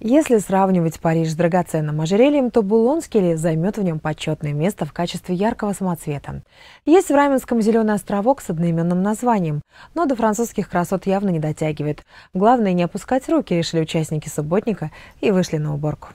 Если сравнивать Париж с драгоценным ожерельем, то Булонский займет в нем почетное место в качестве яркого самоцвета. Есть в Раменском зеленый островок с одноименным названием, но до французских красот явно не дотягивает. Главное не опускать руки, решили участники субботника и вышли на уборку.